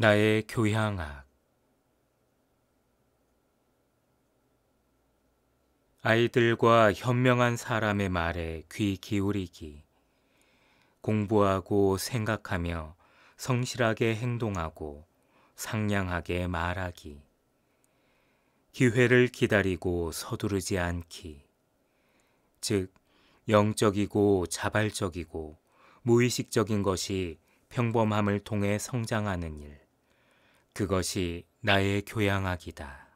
나의 교향악 아이들과 현명한 사람의 말에 귀 기울이기 공부하고 생각하며 성실하게 행동하고 상냥하게 말하기 기회를 기다리고 서두르지 않기 즉 영적이고 자발적이고 무의식적인 것이 평범함을 통해 성장하는 일 그것이 나의 교양악이다.